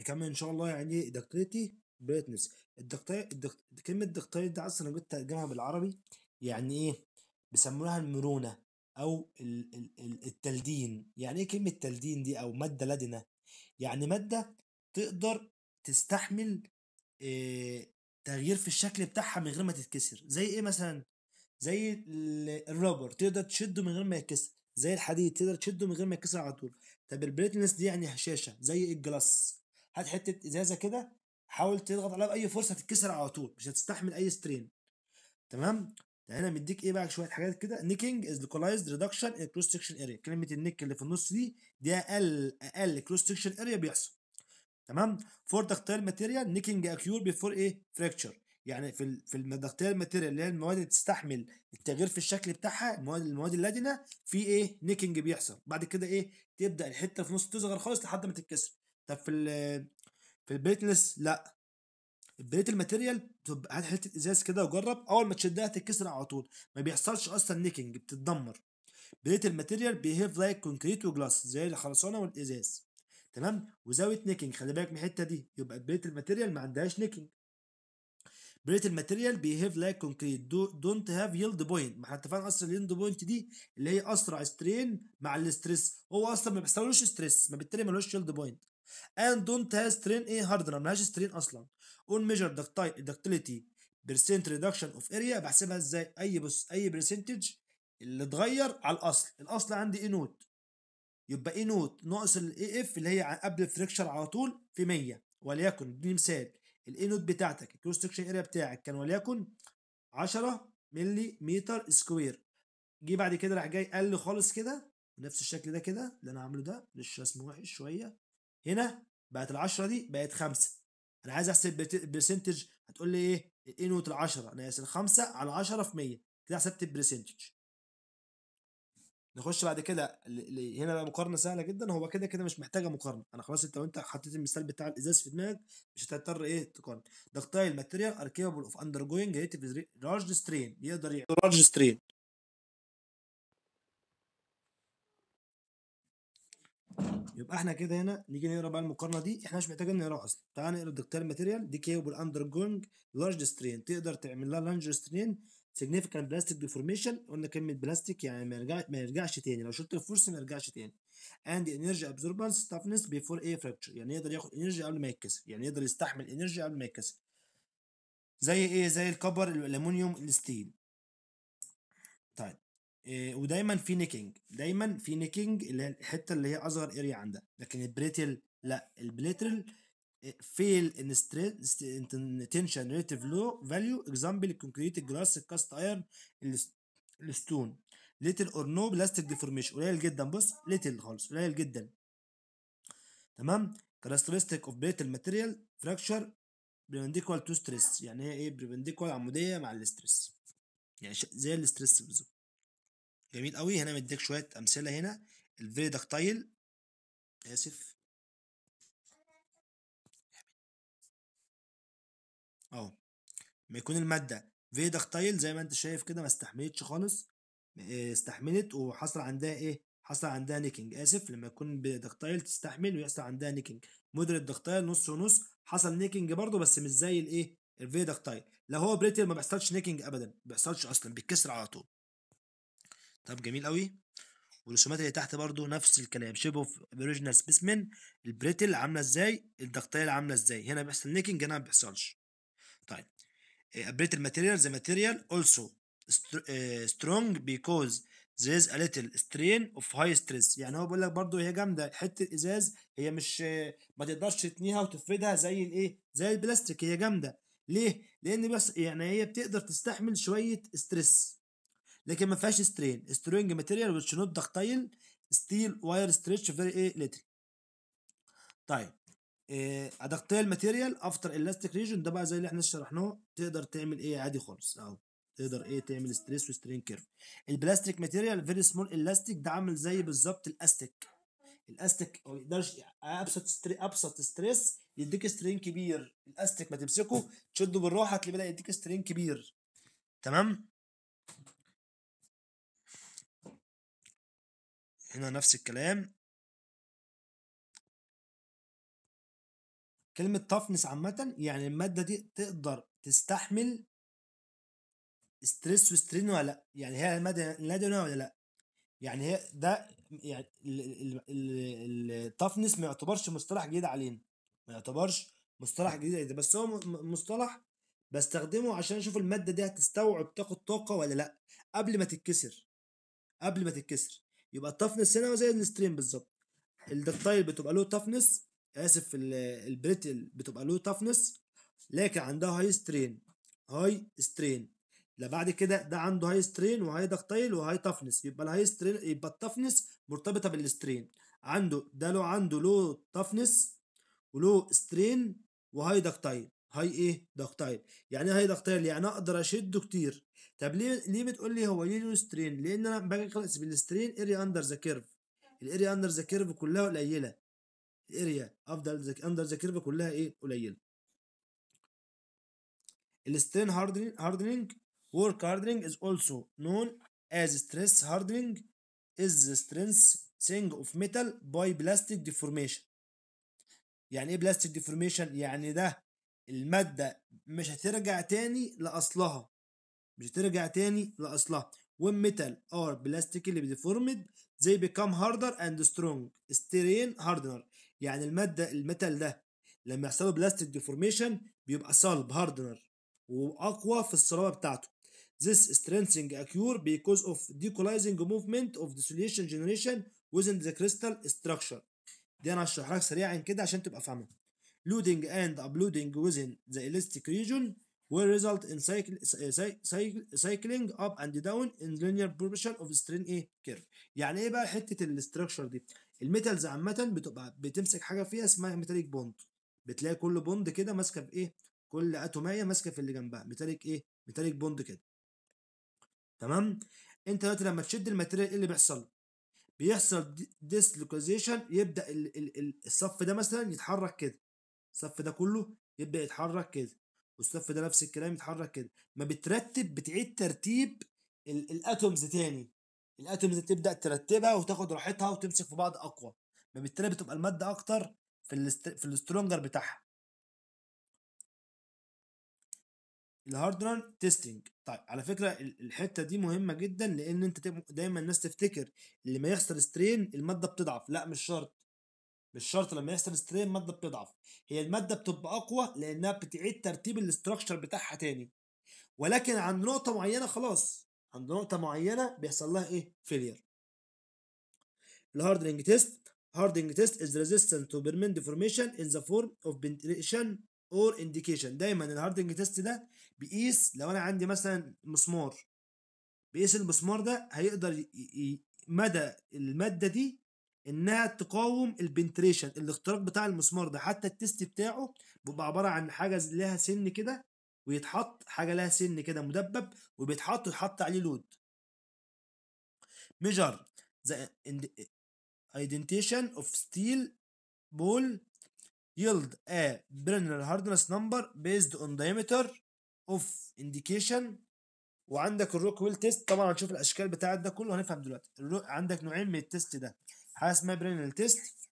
نكمل ان شاء الله يعني ايه دكتوريتي بريتنس الدكتور كلمه دكتور ده اصلا انا جيت ترجمها بالعربي يعني ايه بيسموها المرونه او ال... ال... التلدين يعني ايه كلمه تلدين دي او ماده لدنه يعني ماده تقدر تستحمل إيه تغيير في الشكل بتاعها من غير ما تتكسر زي ايه مثلا زي الرابر تقدر تشده من غير ما يتكسر زي الحديد تقدر تشده من غير ما يتكسر على طول طب البريتنس دي يعني هشاشه زي الجلاس هات حته ازازه كده حاول تضغط عليها باي فرصه هتتكسر على طول مش هتستحمل اي سترين تمام هنا مديك ايه بقى شويه حاجات كده نيكينج از لوكالايزد ريدكشن ان كروس سكشن اريا كلمه النيك اللي في النص دي دي اقل اقل كروس سكشن اريا بيحصل تمام فور دكتايل ماتيريال نيكينج اكيور بيفور ايه فراكتشر يعني في في الدكتايل ماتيريال اللي هي المواد اللي تستحمل التغيير في الشكل بتاعها المواد المواد اللدنه في ايه نيكينج بيحصل بعد كده ايه تبدا الحته في النص تصغر خالص لحد ما تتكسر طب في ال في البيتنس لا بدايه الماتيريال بتبقى هات حته ازاز كده وجرب اول ما تشدها تتكسر على طول ما بيحصلش اصلا نيكنج بتتدمر بريت الماتيريال بيهيف لايك كونكريت وجلاس زي الخرسانه والازاز تمام وزاويه نيكنج خلي بالك من الحته دي يبقى بريت الماتيريال ما عندهاش نيكنج بريت الماتيريال بيهيف لايك كونكريت دونت هاف يلد بوينت ما احنا اتفقنا اصلا اليلد بوينت دي اللي هي اسرع سترين مع الاستريس هو اصلا ما بيحصلوش ستريس ما بالتالي ملوش يلد بوينت and don't have strain ايه hardener ملهاش strain اصلا on measure ductility percent reduction of area بحسبها ازاي اي بص اي percentage اللي اتغير على الاصل الاصل عندي اي نوت يبقى اي نوت ناقص الاي اف اللي هي قبل الفريكشر على طول في 100 وليكن اديني مثال الاي نوت بتاعتك الكروس سكشن اريا بتاعك كان وليكن 10 ملي متر سكوير جه بعد كده راح جاي قال لي خالص كده نفس الشكل ده كده اللي انا عامله ده مش رسم وحش شويه هنا بقت العشرة دي بقت خمسة انا عايز احسب برسنتج هتقول لي ايه الانوت نوت العشرة انا الخمسة على عشرة في مية كده حسبت البرسنتج نخش بعد كده هنا بقى مقارنه سهله جدا هو كده كده مش محتاجه مقارنه انا خلاص انت لو انت حطيت المثال بتاع الازاز في دماغك مش هتضطر ايه تقارن دكتايل ماتيريال اركيبل اوف اندر جوينج هيت لارج سترين يقدر يعمل لارج سترين يبقى احنا كده هنا نيجي نقرا بقى المقارنه دي احنا مش محتاجين نقراها اصلا تعال نقرا الدكتور ماتيريال دي كيبل اندر جوينج لارج سترين تقدر تعمل لها لارج سترين سيجنيفيكانت بلاستيك ديفورميشن قلنا كلمه بلاستيك يعني ما يرجع ما يرجعش تاني لو شلت الفورس ما يرجعش تاني اند انرجي ابزوربنس تافنس بيفور اي فراكتشر يعني يقدر ياخد انرجي قبل ما يتكسر يعني يقدر يستحمل انرجي قبل ما يتكسر زي ايه زي الكبر الالومنيوم الستيل طيب آه، ودايما في نيكينج دايما في نيكينج اللي هي الحته اللي هي اصغر اريا عندها لكن البريتل لا البليترال فيل ان تنشن ريتيف لو فاليو اكزامبل الكونكريت الجلاس الكاست ايرن الستون ليتل اور نو بلاستيك ديفورميشن قليل جدا بص ليتل خالص قليل جدا تمام كاركترستيك اوف بريتل ماتيريال فراكشر بريبنديكوال تو ستريس يعني هي ايه بريبنديكوال عموديه مع الاستريس يعني زي الاستريس بالظبط جميل قوي هنا مديك شويه امثله هنا الفيري داكتايل اسف اهو ما يكون الماده فيري داكتايل زي ما انت شايف كده ما استحملتش خالص آه، استحملت وحصل عندها ايه حصل عندها نيكينج اسف لما يكون داكتايل تستحمل ويحصل عندها نيكينج مودريت داكتايل نص ونص حصل نيكينج برضه بس مش زي الايه الفي داكتايل لو هو بريتل ما بيحصلش نيكينج ابدا ما بيحصلش اصلا بيتكسر على طول طب جميل قوي والرسومات اللي تحت برضو نفس الكلام شبه اوريجينال سبيسمن البريتل عامله ازاي الدكتيل عامله ازاي هنا بيحصل نيكنج هنا ما بيحصلش طيب البريتل ماتيريال ذا ماتيريال اولسو سترونج بيكوز از ا ليتل سترين اوف هاي ستريس يعني هو بيقول لك برضو هي جامده حته الازاز هي مش آه، ما تقدرش تتنيها وتفردها زي الايه زي البلاستيك هي جامده ليه لان بس يعني هي بتقدر تستحمل شويه ستريس لكن ما فيهاش سترين سترينج ماتيريال نوت دكتايل ستيل واير ستريتش فيري ايه ليتل طيب ادكتايل ماتيريال افتر الاستيك ريجن ده بقى زي اللي احنا شرحناه تقدر تعمل ايه عادي خالص اهو تقدر ايه تعمل ستريس وسترين كيرف البلاستيك ماتيريال فيري سمول الاستيك ده عامل زي بالظبط الاستيك الاستيك ما يقدرش ابسط ستري ابسط ستريس يديك سترين كبير الاستيك ما تمسكه تشده بالراحه تلاقيه يديك سترين كبير تمام هنا نفس الكلام كلمة تفنس عامة يعني المادة دي تقدر تستحمل ستريس وسترين ولا لا يعني هي المادة لادنة ولا لا يعني هي ده يعني التفنس ما يعتبرش مصطلح جديد علينا ما يعتبرش مصطلح جديد بس هو مصطلح بستخدمه عشان اشوف المادة دي هتستوعب تاخد طاقة ولا لا قبل ما تتكسر قبل ما تتكسر يبقى التفنس هنا زي السترين بالظبط الدكتايل بتبقى له تفنس اسف البريتل بتبقى له تفنس لكن عندها هاي سترين هاي سترين لا بعد كده ده عنده هاي سترين وهاي دكتايل وهاي تفنس يبقى الهاي سترين يبقى التفنس مرتبطه بالسترين عنده ده له عنده له تفنس ولو سترين وهاي دكتايل هاي ايه دكتايل يعني هاي دكتايل يعني اقدر اشده كتير طب ليه ليه بتقول لي هو ليه سترين لان انا باجي اخلص بالسترين اريا اندر ذا كيرف الاريا اندر ذا كيرف كلها قليله الاريا افضل اندر ذا كيرف كلها ايه قليله السترين هاردنينج هاردنينج work hardening is also known as stress hardening is the strengthening of metal by plastic deformation يعني ايه بلاستيك ديفورميشن يعني ده المادة مش هترجع تاني لأصلها مش هترجع تاني لأصلها when والميتال ار plastically deformed زي become harder and strong strain hardener يعني المادة المتل ده لما يحصل له بلاستيك ديفورميشن بيبقى صلب هاردنر واقوى في الصلابه بتاعته This strengthening occur because of decolizing movement of dissolution generation within the crystal structure دي انا هشرحها لك سريعا كده عشان تبقى فاهمها loading and uploading within the elastic region will result in cycle, cycle, cycling up and down in linear proportion of strain A curve يعني ايه بقى حته الاستراكشر دي الميتالز عامه بتبقى بتمسك حاجه فيها اسمها ميتاليك بوند بتلاقي كل بوند كده ماسكه في ايه كل اتوميه ماسكه في اللي جنبها ميتاليك ايه ميتاليك بوند كده تمام انت دلوقتي لما تشد الماتيريال ايه اللي بيحصل بيحصل ديسلوكيزيشن يبدا الصف ده مثلا يتحرك كده الصف ده كله يبدا يتحرك كده والصف ده نفس الكلام يتحرك كده ما بترتب بتعيد ترتيب الاتومز تاني الاتومز تبدا ترتبها وتاخد راحتها وتمسك في بعض اقوى ما بالتالي بتبقى الماده اكتر في الست... في السترونجر بتاعها الهاردرن تيستنج طيب على فكره الحته دي مهمه جدا لان انت دايما الناس تفتكر اللي ما يحصل سترين الماده بتضعف لا مش شرط مش شرط لما يحصل سترين الماده بتضعف هي الماده بتبقى اقوى لانها بتعيد ترتيب الاستراكشر بتاعها تاني ولكن عند نقطه معينه خلاص عند نقطه معينه بيحصل لها ايه فيلير الهاردنج تيست هاردنج تيست is ريزيستنت to permanent deformation in the form of بنتريشن or indication دايما الهاردنج تيست ده بيقيس لو انا عندي مثلا مسمار بيقيس المسمار ده هيقدر مدى الماده دي انها تقاوم البنتريشن الاختراق بتاع المسمار ده حتى التست بتاعه بيبقى عباره عن حاجه لها سن كده ويتحط حاجه لها سن كده مدبب وبيتحط ويتحط عليه لود ميجر ذا ايدنتيشن اوف ستيل بول يلد ا Brenner هاردنس نمبر بيزد اون دايمتر اوف انديكيشن وعندك الروك ويل تيست طبعا هنشوف الاشكال بتاعت ده كله هنفهم دلوقتي عندك نوعين من التيست ده ما برينال تيست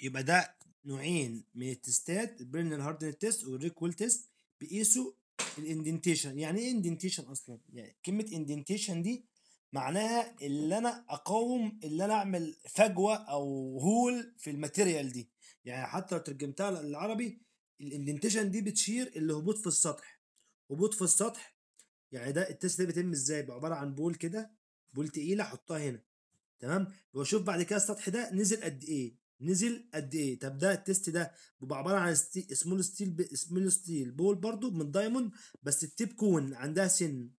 يبقى ده نوعين من التستات البرينال هاردن تيست والريكويل تيست بيقيسوا الاندنتيشن يعني ايه اندنتيشن اصلا يعني كلمه اندنتيشن دي معناها اللي انا اقاوم اللي انا اعمل فجوه او هول في الماتيريال دي يعني حتى لو ترجمتها للعربي الاندنتيشن دي بتشير الهبوط في السطح هبوط في السطح يعني ده التست ده بيتم ازاي عباره عن بول كده بول تقيله احطها هنا تمام واشوف بعد كده السطح ده نزل قد ايه نزل قد ايه طب ده التيست ده بيبقى عباره عن ستي... سمول ستيل سمول ستيل بول برضو من دايموند بس التيب كون عندها سن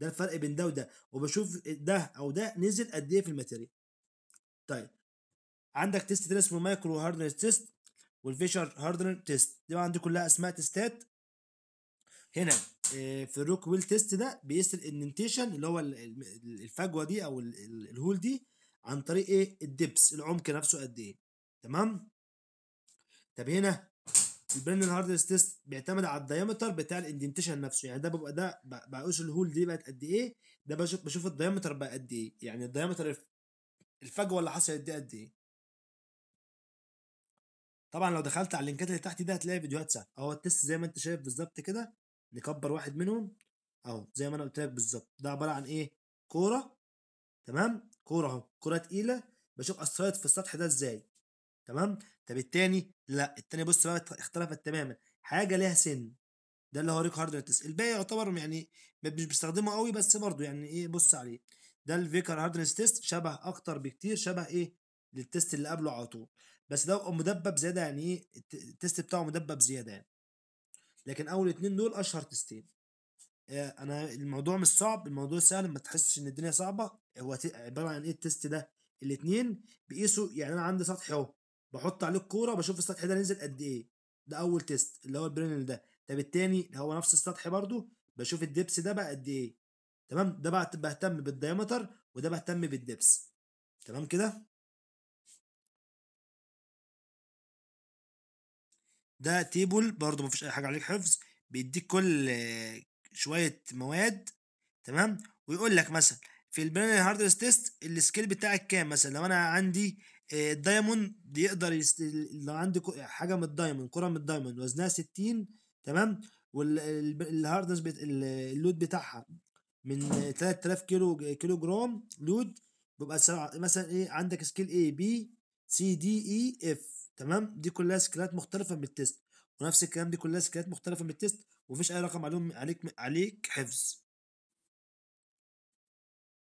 ده الفرق بين ده وده وبشوف ده او ده نزل قد ايه في الماتيريال طيب عندك تيست تاني اسمه مايكرو هاردنر تيست والفيشر هاردنر تيست دي بقى عندي كلها اسماء تيستات هنا آه، في الروك ويل تيست ده بيقيس الانتيشن اللي هو الفجوه دي او الهول دي عن طريق ايه الدبس العمق نفسه قد ايه تمام طب هنا البرنل هاردنس تيست بيعتمد على الدايمتر بتاع الاندنتيشن نفسه يعني ده ببقى ده بقيس الهول دي بقت قد ايه ده بشوف بشوف الدايمتر بقى قد ايه يعني الدايمتر الفجوه اللي حصلت دي قد ايه طبعا لو دخلت على اللينكات اللي تحت دي هتلاقي فيديوهات سهله اهو التيست زي ما انت شايف بالظبط كده نكبر واحد منهم اهو زي ما انا قلت لك بالظبط ده عباره عن ايه كوره تمام كوره اهو كوره تقيله بشوف اثرت في السطح ده ازاي تمام طب التاني لا التاني بص بقى اختلفت تماما حاجه ليها سن ده اللي هو ريك هاردنس الباقي يعتبر يعني مش بيستخدمه قوي بس برضه يعني ايه بص عليه ده الفيكر هاردنس تيست شبه اكتر بكتير شبه ايه للتيست اللي قبله على طول بس ده مدبب زياده يعني ايه التيست بتاعه مدبب زياده يعني لكن اول اتنين دول اشهر تستين آه، انا الموضوع مش صعب الموضوع سهل ما تحسش ان الدنيا صعبه هو عباره عن ايه التست ده الاتنين بيقيسوا يعني انا عندي سطح اهو بحط عليه الكوره بشوف السطح ده نزل قد ايه ده اول تيست اللي هو البرينل ده طب التاني هو نفس السطح برضو بشوف الدبس ده بقى قد ايه تمام ده بقى بهتم بالديامتر وده بهتم بالدبس تمام كده ده تيبل برضو مفيش اي حاجه عليك حفظ بيديك كل شويه مواد تمام ويقول لك مثلا في البرينري هارد تيست السكيل بتاعك كام مثلا لو انا عندي الدايموند آه، يقدر يست... لو عندي حاجه من الدايموند كره من الدايموند وزنها 60 تمام والهاردنس بت... اللود بتاعها من 3000 كيلو كيلو جرام لود بيبقى سبعة مثلا ايه عندك سكيل اي بي سي دي اي اف تمام دي كلها سكيلات مختلفه من التيست ونفس الكلام دي كلها سكيلات مختلفه من التيست ومفيش اي رقم عليهم عليك عليك حفظ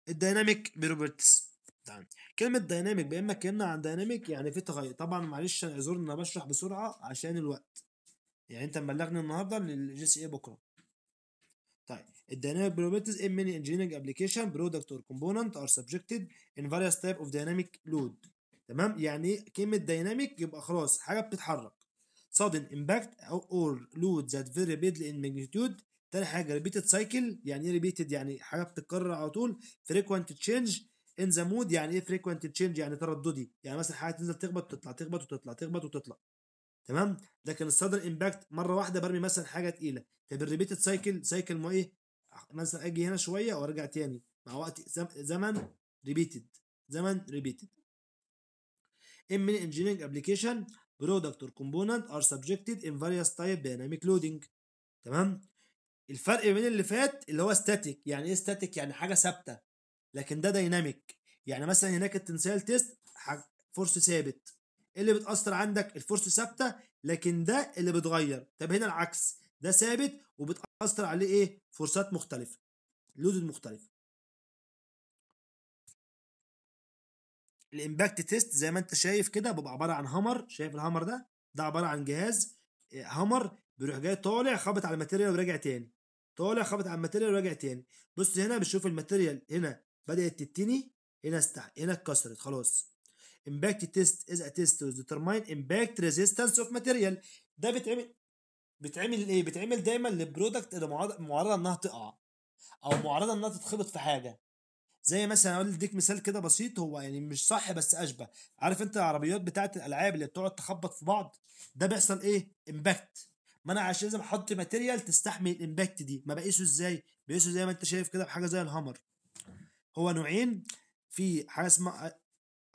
الديناميك بروبرتس تمام كلمه دايناميك بما اتكلمنا عن دايناميك يعني في تغير طبعا معلش اعذرني انا بشرح بسرعه عشان الوقت يعني انت مبلغني النهارده للجي سي اي بكره طيب الدايناميك بروبرتيز ان إيه؟ many engineering ابلكيشن product or كومبوننت are subjected in various تايب of dynamic load تمام يعني ايه كلمه دايناميك يبقى خلاص حاجه بتتحرك sudden impact or load that فيري rapidly in magnitude تاني حاجه repeated cycle يعني ايه repeated يعني حاجه بتتكرر على طول frequent change in the mood يعني ايه frequent change يعني ترددي يعني مثلا حاجه تنزل تخبط تطلع تخبط وتطلع تخبط وتطلع تمام لكن الصدر امباكت مره واحده برمي مثلا حاجه تقيله طب الريبيتد سايكل سايكل ما ايه مثلا اجي هنا شويه وارجع تاني مع وقت زمن ريبيتد زمن ريبيتد In many engineering application product or component are subjected in various type dynamic loading تمام الفرق بين اللي فات اللي هو static يعني ايه static يعني حاجه ثابته لكن ده دايناميك يعني مثلا هناك التنسيل تيست فورس ثابت اللي بتاثر عندك الفورس ثابته لكن ده اللي بيتغير طب هنا العكس ده ثابت وبتاثر عليه ايه فورسات مختلفه لودد مختلفه الامباكت تيست زي ما انت شايف كده بيبقى عباره عن هامر شايف الهامر ده ده عباره عن جهاز آه، هامر بيروح جاي طالع خابط على الماتيريال وراجع تاني طالع خابط على الماتيريال وراجع تاني بص هنا بتشوف الماتيريال هنا بدات تتني هنا استع هنا اتكسرت خلاص امباكت تيست از ا تيست تو ديترماين امباكت ريزيستنس اوف ماتيريال ده بيتعمل بتعمل ايه بتعمل دايما للبرودكت اللي معرضه انها تقع او معرضه انها تتخبط في حاجه زي مثلا اقول اديك مثال كده بسيط هو يعني مش صح بس اشبه عارف انت العربيات بتاعه الالعاب اللي بتقعد تخبط في بعض ده بيحصل ايه امباكت ما انا عشان لازم احط ماتيريال تستحمل الامباكت دي ما بقيسه ازاي بقيسه زي ما انت شايف كده بحاجه زي الهامر هو نوعين في حاجه اسمها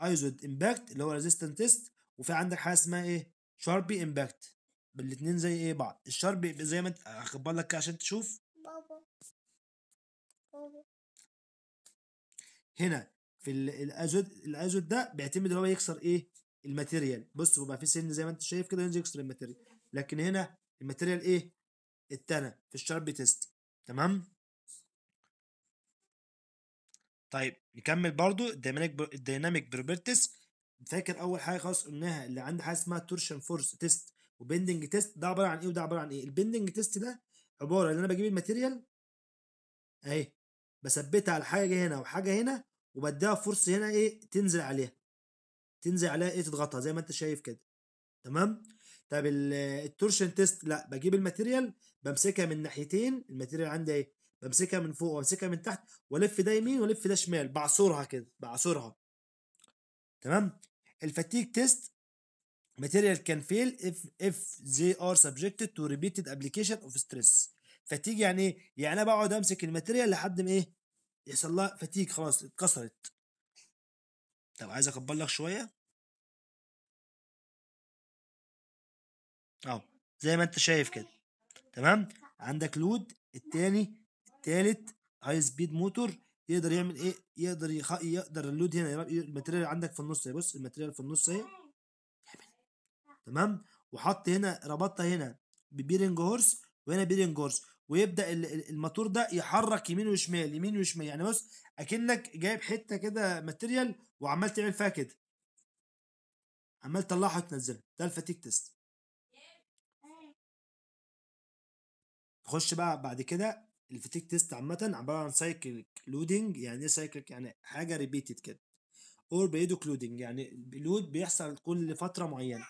ايزود امباكت اللي هو ريزيستنت تيست وفي عندك حاجه اسمها ايه شاربي امباكت الاثنين زي ايه بعض الشاربي زي ما انت هخبر لك عشان تشوف بابا بابا هنا في الازود الازود ده بيعتمد ان هو يكسر ايه الماتيريال بص بيبقى في سن زي ما انت شايف كده ينزل يكسر الماتيريال لكن هنا الماتيريال ايه التنى في الشارب تيست تمام طيب نكمل برضو الديناميك الديناميك بروبرتيز فاكر اول حاجه خالص قلناها اللي عندي حاجه اسمها تورشن فورس تيست وبندنج تيست ده عباره عن ايه وده عباره عن ايه البندنج تيست ده عباره ان انا بجيب الماتيريال اهي بثبتها على حاجه هنا وحاجه هنا وبديها فرصه هنا ايه تنزل عليها تنزل عليها ايه تضغطها زي ما انت شايف كده تمام طب التورشن تيست لا بجيب الماتيريال بمسكها من ناحيتين الماتيريال عندي ايه بمسكها من فوق وامسكها من تحت والف ده يمين والف ده شمال بعصرها كده بعصرها تمام الفاتيك تيست ماتيريال كان فيل اف اف زي ار سبجكتد تو ريبيتد ابلكيشن اوف ستريس فتيجي يعني ايه يعني انا بقعد امسك الماتيريال لحد ما ايه يحصل لها فتيك خلاص اتكسرت طب عايز اكبر لك شويه اهو زي ما انت شايف كده تمام عندك لود التاني التالت هاي سبيد موتور يقدر يعمل ايه يقدر يخ... يقدر اللود هنا الماتيريال عندك في النص اهي بص الماتيريال في النص اهي تمام وحط هنا ربطها هنا ببيرنج هورس وهنا بيرنج هورس ويبدا الماتور ده يحرك يمين وشمال يمين وشمال يعني بص اكنك جايب حته كده ماتيريال وعمال تعمل فيها كده عمال تطلعها وتنزلها ده الفاتيك تيست نخش بقى بعد كده الفاتيك تيست عامه عباره عن سايكليك لودنج يعني ايه سايكليك يعني حاجه ريبيتد كده اور بيدوك لودينج يعني اللود بيحصل كل فتره معينه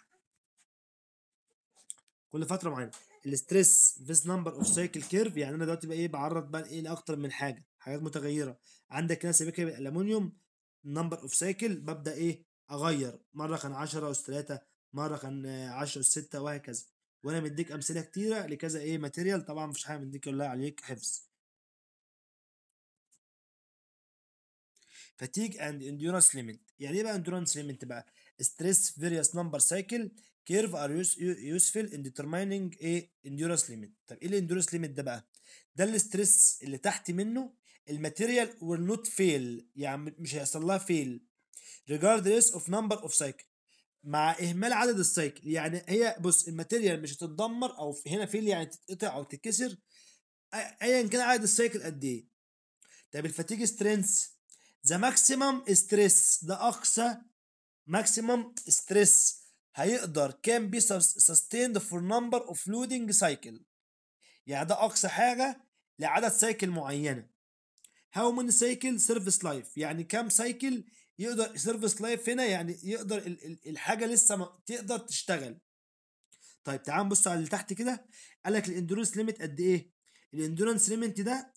كل فتره معينه الستريس فيز نمبر اوف سايكل كيرف يعني انا دلوقتي بقى ايه بعرض بقى ايه لاكتر من حاجه حاجات متغيره عندك هنا سبيكه بالالومنيوم نمبر اوف سايكل ببدا ايه اغير مره كان 10 اس 3 مره كان 10 اس 6 وهكذا وانا مديك امثله كتيره لكذا ايه ماتيريال طبعا مفيش حاجه مديك الله عليك حفظ فاتيج اند اندورانس ليميت يعني ايه بقى اندورانس ليميت بقى ستريس فيريوس نمبر سايكل كيرف ار يوسفل ان ديترمايننج ايه اندورنس ليميت طب ايه الاندورنس ليميت ده بقى ده الاستريس اللي تحت منه الماتيريال ويل نوت فيل يعني مش هيحصل لها فيل regardless of number of سايكل مع اهمال عدد السايكل يعني هي بص الماتيريال مش هتتدمر او هنا فيل يعني تتقطع او تتكسر ايا كان عدد السايكل قد ايه طب الفاتيج سترينث ذا ماكسيمم ستريس ده اقصى ماكسيمم ستريس هيقدر كان بي سستيند فور نمبر اوف لودنج سايكل يعني ده أقصى حاجة لعدد سايكل معينة هاو many سايكل سيرفيس لايف يعني كام سايكل يقدر سيرفيس لايف هنا يعني يقدر الحاجه لسه ما تقدر تشتغل طيب تعال نبص على اللي تحت كده قال لك الاندورنس ليميت قد ايه الاندورنس ليميت ده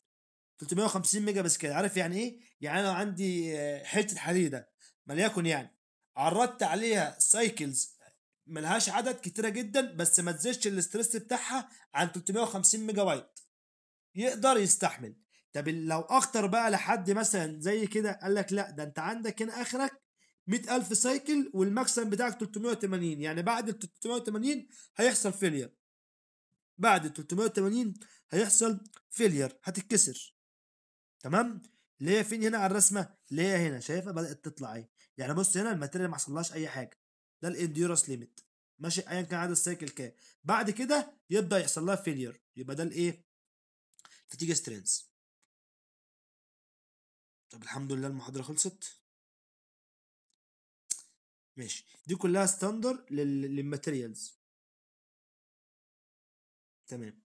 350 ميجا كده عارف يعني ايه يعني انا عندي آه، حته حديده مليكن يعني عرضت عليها سايكلز ملهاش عدد كتيره جدا بس ما تزيدش الاسترس بتاعها عن 350 ميجا بايت يقدر يستحمل طب لو اخطر بقى لحد مثلا زي كده قال لك لا ده انت عندك هنا اخرك 100000 سايكل والمكسب بتاعك 380 يعني بعد ال 380 هيحصل فيلير بعد ال 380 هيحصل فيلير هتتكسر تمام اللي هي فين هنا على الرسمه اللي هي هنا شايفها بدات تطلع اهي يعني بص هنا الماتيريال ما حصلهاش اي حاجه ده الانديورنس ليميت ماشي ايا كان عدد السايكل كام بعد كده يبدا يحصل لها فيلير يبقى ده الايه فتيجا سترينز طب الحمد لله المحاضره خلصت ماشي دي كلها ستاندر للماتيريالز تمام